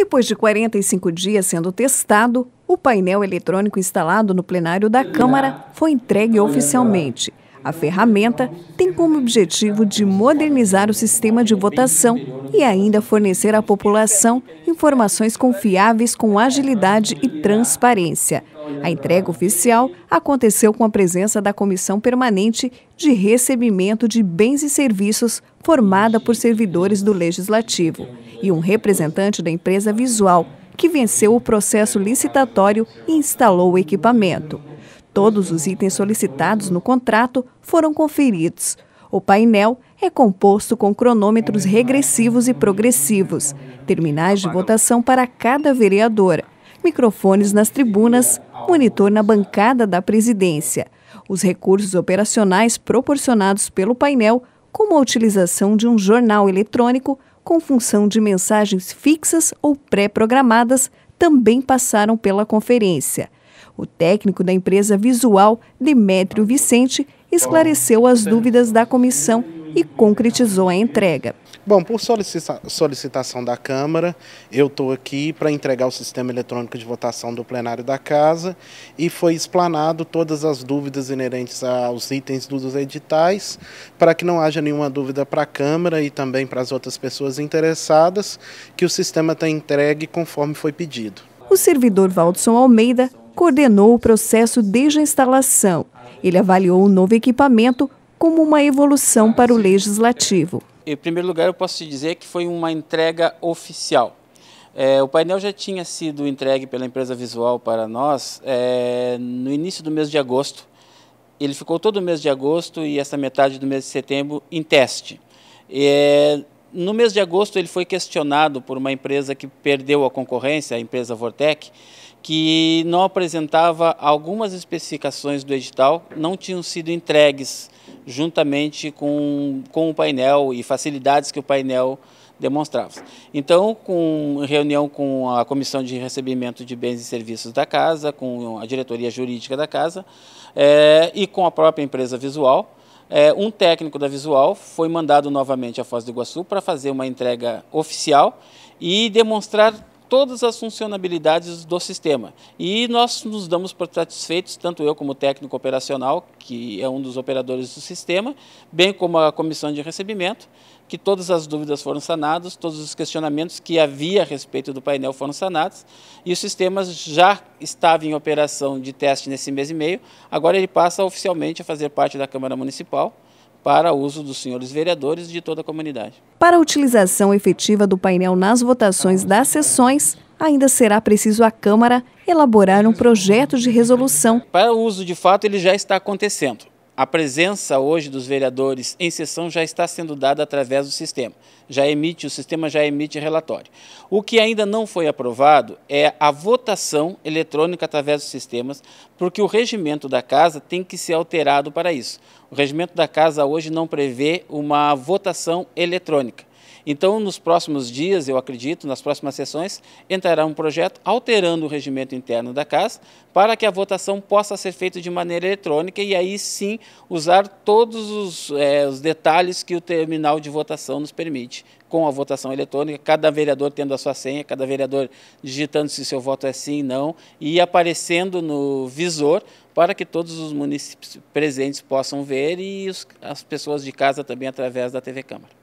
Depois de 45 dias sendo testado, o painel eletrônico instalado no plenário da Câmara foi entregue oficialmente. A ferramenta tem como objetivo de modernizar o sistema de votação e ainda fornecer à população informações confiáveis com agilidade e transparência. A entrega oficial aconteceu com a presença da Comissão Permanente de Recebimento de Bens e Serviços, formada por servidores do Legislativo, e um representante da empresa Visual, que venceu o processo licitatório e instalou o equipamento. Todos os itens solicitados no contrato foram conferidos. O painel é composto com cronômetros regressivos e progressivos, terminais de votação para cada vereadora, microfones nas tribunas, monitor na bancada da presidência. Os recursos operacionais proporcionados pelo painel, como a utilização de um jornal eletrônico com função de mensagens fixas ou pré-programadas, também passaram pela conferência. O técnico da empresa visual, Demétrio Vicente, esclareceu as dúvidas da comissão e concretizou a entrega. Bom, por solicita solicitação da Câmara, eu estou aqui para entregar o sistema eletrônico de votação do plenário da Casa e foi explanado todas as dúvidas inerentes aos itens dos editais, para que não haja nenhuma dúvida para a Câmara e também para as outras pessoas interessadas, que o sistema está entregue conforme foi pedido. O servidor Valdson Almeida coordenou o processo desde a instalação. Ele avaliou o novo equipamento como uma evolução para o legislativo. Em primeiro lugar, eu posso te dizer que foi uma entrega oficial. É, o painel já tinha sido entregue pela empresa visual para nós é, no início do mês de agosto. Ele ficou todo o mês de agosto e essa metade do mês de setembro em teste. É, no mês de agosto, ele foi questionado por uma empresa que perdeu a concorrência, a empresa Vortec, que não apresentava algumas especificações do edital, não tinham sido entregues juntamente com, com o painel e facilidades que o painel demonstrava. Então, com reunião com a Comissão de Recebimento de Bens e Serviços da Casa, com a diretoria jurídica da Casa é, e com a própria empresa visual, é, um técnico da Visual foi mandado novamente à Foz do Iguaçu para fazer uma entrega oficial e demonstrar todas as funcionalidades do sistema. E nós nos damos por satisfeitos, tanto eu como o técnico operacional, que é um dos operadores do sistema, bem como a comissão de recebimento, que todas as dúvidas foram sanadas, todos os questionamentos que havia a respeito do painel foram sanados, e o sistema já estava em operação de teste nesse mês e meio, agora ele passa oficialmente a fazer parte da Câmara Municipal, para uso dos senhores vereadores e de toda a comunidade. Para a utilização efetiva do painel nas votações das sessões, ainda será preciso a Câmara elaborar um projeto de resolução. Para o uso de fato, ele já está acontecendo. A presença hoje dos vereadores em sessão já está sendo dada através do sistema. Já emite, o sistema já emite relatório. O que ainda não foi aprovado é a votação eletrônica através dos sistemas, porque o regimento da casa tem que ser alterado para isso. O regimento da casa hoje não prevê uma votação eletrônica. Então, nos próximos dias, eu acredito, nas próximas sessões, entrará um projeto alterando o regimento interno da Casa para que a votação possa ser feita de maneira eletrônica e aí sim usar todos os, é, os detalhes que o terminal de votação nos permite com a votação eletrônica, cada vereador tendo a sua senha, cada vereador digitando se seu voto é sim ou não, e aparecendo no visor para que todos os municípios presentes possam ver e os, as pessoas de casa também através da TV Câmara.